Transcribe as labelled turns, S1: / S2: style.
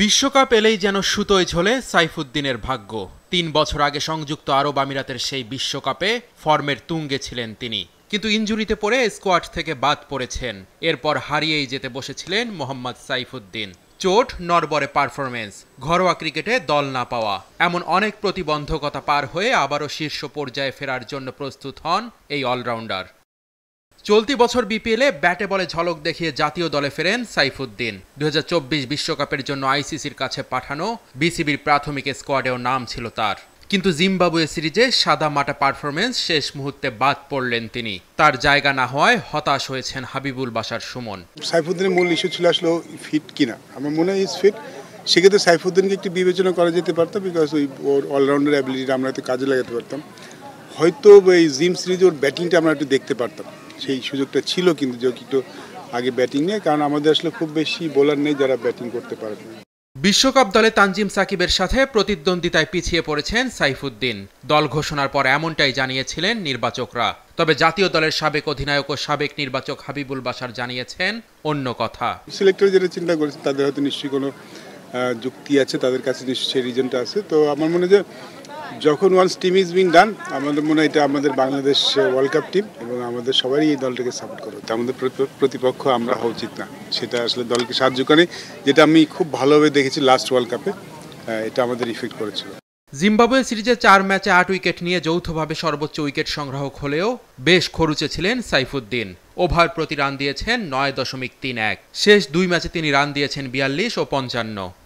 S1: বিশ্বকাপ এলেই যেন সুতোয় ঝোলে সাইফুদ্দিনের ভাগ্য তিন বছর আগে সংযুক্ত আরব আমিরাতের সেই বিশ্বকাপে ফর্মের তুঙ্গে ছিলেন তিনি কিন্তু ইঞ্জুরিতে পড়ে স্কোয়াড থেকে বাদ পড়েছেন এরপর হারিয়েই যেতে বসেছিলেন মোহাম্মদ সাইফুদ্দিন চোট নরবরে পারফরমেন্স ঘরোয়া ক্রিকেটে দল না পাওয়া এমন অনেক প্রতিবন্ধকতা পার হয়ে আবারও শীর্ষ পর্যায়ে ফেরার জন্য প্রস্তুত হন এই অলরাউন্ডার চলতি বছর বিপিএলে ব্যাটে বলে ঝলক দেখিয়ে জাতীয় দলে ফেরেন সাইফুদ্দিন দু বিশ্বকাপের জন্য আইসিসির কাছে পাঠানো বিসিবির প্রাথমিক স্কোয়াডেও নাম ছিল তার কিন্তু জিম্বাবুয়ে সিরিজে সাদা মাটা পারফরমেন্স শেষ মুহূর্তে বাদ পড়লেন তিনি তার জায়গা না হওয়ায় হতাশ হয়েছেন হাবিবুল বাসার সুমন
S2: সাইফুদ্দিনের মূল ইস্যু ছিল আসলে ফিট কিনা আমার মনে হয় ফিট সেক্ষেত্রে সাইফুদ্দিনকে একটু বিবেচনা করা যেতে পারতো বিকজ ওই ওর অলরাউন্ডার অ্যাবিলিটিটা আমরা তো কাজে লাগাতে পারতাম হয়তো এই জিম সিরিজ ওর ব্যাটিংটা আমরা একটু দেখতে পারতাম সেই সুযোগটা ছিল কিন্তু যে একটু আগে ব্যাটিং নেই কারণ আমাদের আসলে খুব বেশি বোলার নেই যারা ব্যাটিং করতে পারবে
S1: বিশ্বকাপ দলে তানজিম সাকিবের সাথে প্রতিদ্বন্দ্বিতায় পিছিয়ে পড়েছেন সাইফুদ্দিন দল ঘোষণার পর এমনটাই জানিয়েছিলেন নির্বাচকরা তবে জাতীয় দলের সাবেক অধিনায়ক ও সাবেক নির্বাচক হাবিবুল বাসার জানিয়েছেন অন্য কথা
S2: সিলেক্টর যেটা চিন্তা করেছে তাদের হয়তো নিশ্চয়ই কোনো যুক্তি আছে তাদের কাছে নিশ্চয়ই রিজনটা আছে তো আমার মনে হয় যখন once team is been done আমাদের মনে হয় এটা আমাদের বাংলাদেশ ওয়ার্ল্ড কাপ টিম এবং আমাদের সবারই এই দলটাকে সাপোর্ট করতে আমাদের প্রতিপক্ষ আমরা হওয়া উচিত না সেটা আসলে দলকে সাহায্য করে যেটা আমি খুব ভালোভাবে দেখেছি লাস্ট ওয়ার্ল্ড কাপে এটা আমাদের ইফেক্ট করেছিল
S1: জিম্বাবুয়ে সিরিজে চার ম্যাচে আট উইকেট নিয়ে যৌথভাবে সর্বোচ্চ উইকেট সংগ্রাহক হলেও বেশ খরুচে ছিলেন সাইফুদ্দিন ওভার প্রতি রান দিয়েছেন নয় দশমিক তিন এক শেষ দুই ম্যাচে
S2: তিনি রান দিয়েছেন বিয়াল্লিশ ও পঞ্চান্ন